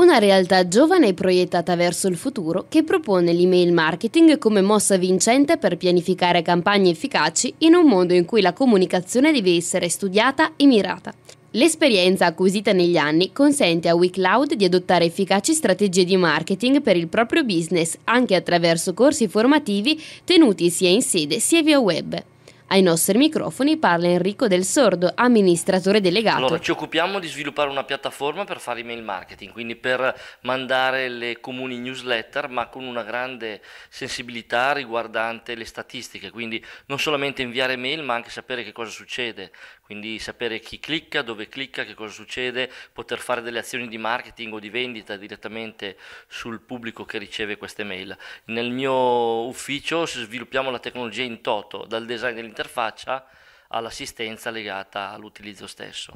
Una realtà giovane e proiettata verso il futuro che propone l'email marketing come mossa vincente per pianificare campagne efficaci in un mondo in cui la comunicazione deve essere studiata e mirata. L'esperienza acquisita negli anni consente a WeCloud di adottare efficaci strategie di marketing per il proprio business anche attraverso corsi formativi tenuti sia in sede sia via web. Ai nostri microfoni parla Enrico Del Sordo, amministratore delegato. Allora, ci occupiamo di sviluppare una piattaforma per fare email marketing, quindi per mandare le comuni newsletter, ma con una grande sensibilità riguardante le statistiche, quindi non solamente inviare mail, ma anche sapere che cosa succede, quindi sapere chi clicca, dove clicca, che cosa succede, poter fare delle azioni di marketing o di vendita direttamente sul pubblico che riceve queste mail. Nel mio ufficio sviluppiamo la tecnologia in toto, dal design dell'interfaccia all'assistenza legata all'utilizzo stesso.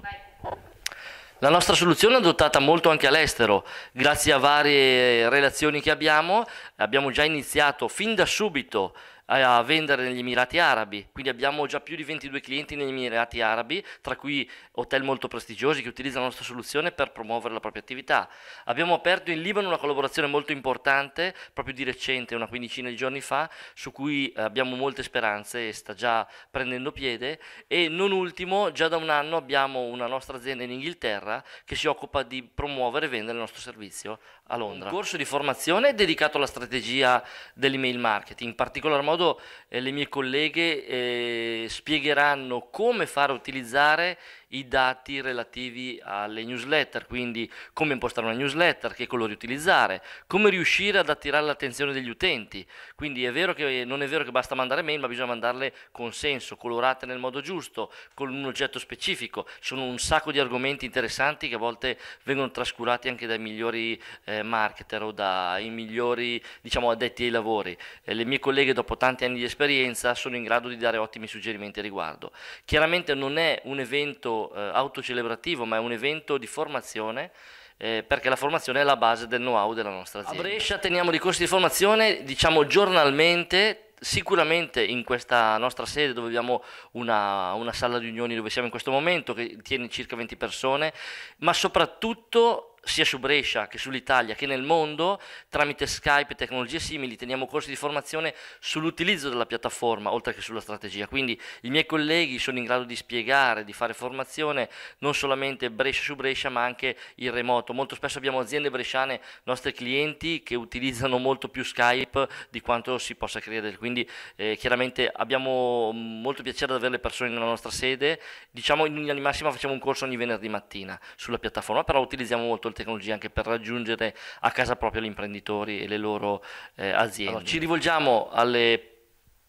La nostra soluzione è adottata molto anche all'estero, grazie a varie relazioni che abbiamo, abbiamo già iniziato fin da subito a vendere negli Emirati Arabi, quindi abbiamo già più di 22 clienti negli Emirati Arabi, tra cui hotel molto prestigiosi che utilizzano la nostra soluzione per promuovere la propria attività. Abbiamo aperto in Libano una collaborazione molto importante, proprio di recente, una quindicina di giorni fa, su cui eh, abbiamo molte speranze e sta già prendendo piede e non ultimo, già da un anno abbiamo una nostra azienda in Inghilterra che si occupa di promuovere e vendere il nostro servizio a Londra. Un corso di formazione dedicato alla strategia dell'email marketing, in particolar modo modo eh, le mie colleghe eh, spiegheranno come far utilizzare i dati relativi alle newsletter, quindi come impostare una newsletter, che colori utilizzare, come riuscire ad attirare l'attenzione degli utenti. Quindi è vero che non è vero che basta mandare mail, ma bisogna mandarle con senso, colorate nel modo giusto, con un oggetto specifico. Ci sono un sacco di argomenti interessanti che a volte vengono trascurati anche dai migliori eh, marketer o dai migliori diciamo, addetti ai lavori. Eh, le mie colleghe dopo tanti anni di esperienza sono in grado di dare ottimi suggerimenti a riguardo. Chiaramente non è un evento eh, autocelebrativo, ma è un evento di formazione eh, perché la formazione è la base del know-how della nostra azienda. A Brescia teniamo dei corsi di formazione, diciamo giornalmente, sicuramente in questa nostra sede dove abbiamo una, una sala di riunioni dove siamo in questo momento che tiene circa 20 persone, ma soprattutto sia su Brescia che sull'Italia che nel mondo, tramite Skype e tecnologie simili, teniamo corsi di formazione sull'utilizzo della piattaforma, oltre che sulla strategia. Quindi i miei colleghi sono in grado di spiegare, di fare formazione non solamente Brescia su Brescia, ma anche in remoto. Molto spesso abbiamo aziende bresciane, nostri clienti, che utilizzano molto più Skype di quanto si possa credere. Quindi eh, chiaramente abbiamo mm, molto piacere ad avere le persone nella nostra sede. Diciamo in linea di massima facciamo un corso ogni venerdì mattina sulla piattaforma, però utilizziamo molto il le tecnologie anche per raggiungere a casa proprio gli imprenditori e le loro eh, aziende. Allora, ci rivolgiamo alle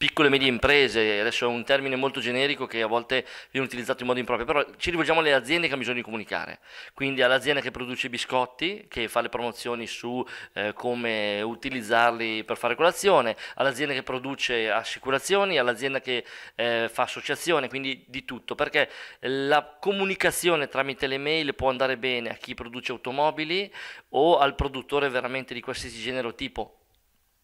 piccole e medie imprese, adesso è un termine molto generico che a volte viene utilizzato in modo improprio, però ci rivolgiamo alle aziende che hanno bisogno di comunicare, quindi all'azienda che produce i biscotti, che fa le promozioni su eh, come utilizzarli per fare colazione, all'azienda che produce assicurazioni, all'azienda che eh, fa associazione, quindi di tutto, perché la comunicazione tramite le mail può andare bene a chi produce automobili o al produttore veramente di qualsiasi genere o tipo,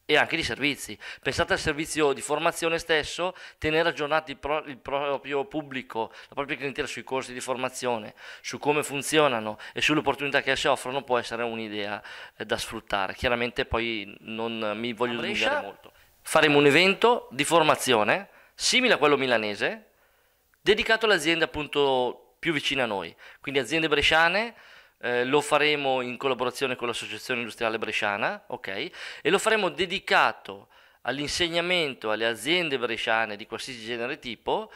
e anche di servizi. Pensate al servizio di formazione stesso, tenere aggiornati il, pro, il proprio pubblico, la propria clientela sui corsi di formazione, su come funzionano e sulle opportunità che essi offrono può essere un'idea eh, da sfruttare. Chiaramente poi non mi voglio dilungare molto. Faremo un evento di formazione simile a quello milanese, dedicato alle aziende appunto più vicine a noi, quindi aziende bresciane eh, lo faremo in collaborazione con l'Associazione Industriale Bresciana, ok? E lo faremo dedicato all'insegnamento alle aziende bresciane di qualsiasi genere tipo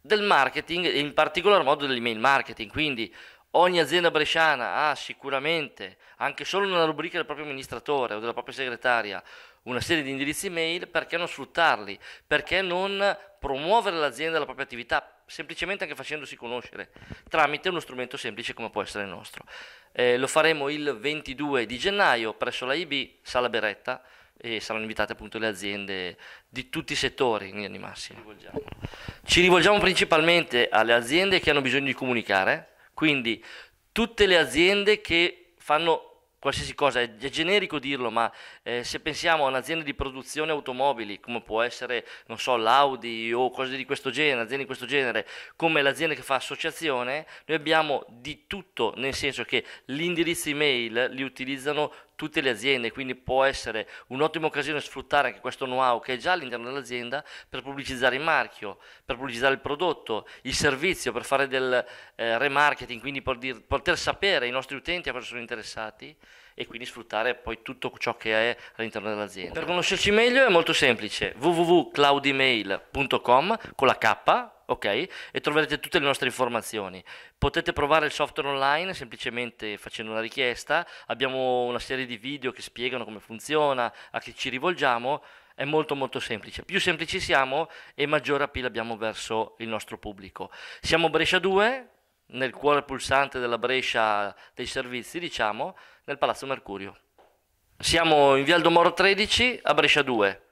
del marketing e in particolar modo dell'email marketing, quindi ogni azienda bresciana ha sicuramente anche solo nella rubrica del proprio amministratore o della propria segretaria una serie di indirizzi email, perché non sfruttarli? Perché non promuovere l'azienda e la propria attività? semplicemente anche facendosi conoscere tramite uno strumento semplice come può essere il nostro. Eh, lo faremo il 22 di gennaio presso la IB, Sala Beretta, e saranno invitate appunto le aziende di tutti i settori in linea di Ci rivolgiamo principalmente alle aziende che hanno bisogno di comunicare, quindi tutte le aziende che fanno qualsiasi cosa, è, è generico dirlo, ma eh, se pensiamo a un'azienda di produzione automobili, come può essere, non so, l'Audi o cose di questo genere, aziende di questo genere, come l'azienda che fa associazione, noi abbiamo di tutto, nel senso che gli indirizzi email li utilizzano tutte le aziende, quindi può essere un'ottima occasione sfruttare anche questo know-how che è già all'interno dell'azienda per pubblicizzare il marchio, per pubblicizzare il prodotto, il servizio, per fare del eh, remarketing, quindi per dir, poter sapere i nostri utenti a cosa sono interessati e quindi sfruttare poi tutto ciò che è all'interno dell'azienda. Per conoscerci meglio è molto semplice, www.cloudemail.com con la K ok? E troverete tutte le nostre informazioni. Potete provare il software online semplicemente facendo una richiesta, abbiamo una serie di video che spiegano come funziona, a chi ci rivolgiamo, è molto molto semplice. Più semplici siamo e maggiore appeal abbiamo verso il nostro pubblico. Siamo Brescia 2, nel cuore pulsante della Brescia dei servizi, diciamo, nel Palazzo Mercurio. Siamo in Vialdo Moro 13 a Brescia 2.